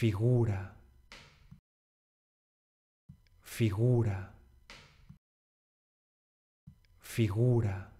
figura, figura, figura.